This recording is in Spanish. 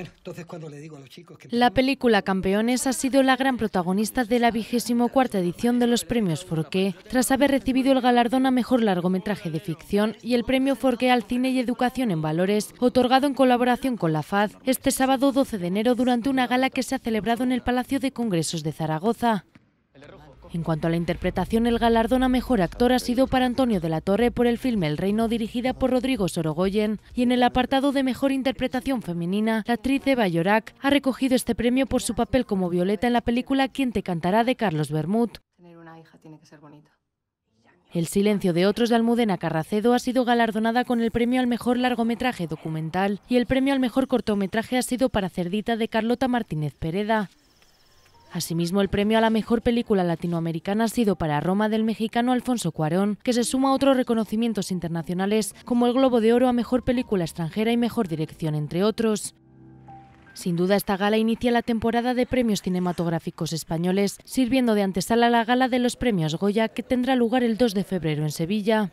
entonces cuando le digo chicos La película Campeones ha sido la gran protagonista de la vigésimo cuarta edición de los premios Forqué, tras haber recibido el galardón a Mejor Largometraje de Ficción y el premio Forqué al Cine y Educación en Valores, otorgado en colaboración con la FAD este sábado 12 de enero durante una gala que se ha celebrado en el Palacio de Congresos de Zaragoza. En cuanto a la interpretación, el galardón a mejor actor ha sido para Antonio de la Torre por el filme El Reino, dirigida por Rodrigo Sorogoyen, y en el apartado de mejor interpretación femenina, la actriz Eva Llorac ha recogido este premio por su papel como Violeta en la película Quién te cantará de Carlos Bermud. El silencio de otros de Almudena Carracedo ha sido galardonada con el premio al mejor largometraje documental y el premio al mejor cortometraje ha sido para Cerdita de Carlota Martínez Pereda. Asimismo, el premio a la mejor película latinoamericana ha sido para Roma del mexicano Alfonso Cuarón, que se suma a otros reconocimientos internacionales como el Globo de Oro a mejor película extranjera y mejor dirección, entre otros. Sin duda, esta gala inicia la temporada de premios cinematográficos españoles, sirviendo de antesala a la gala de los premios Goya, que tendrá lugar el 2 de febrero en Sevilla.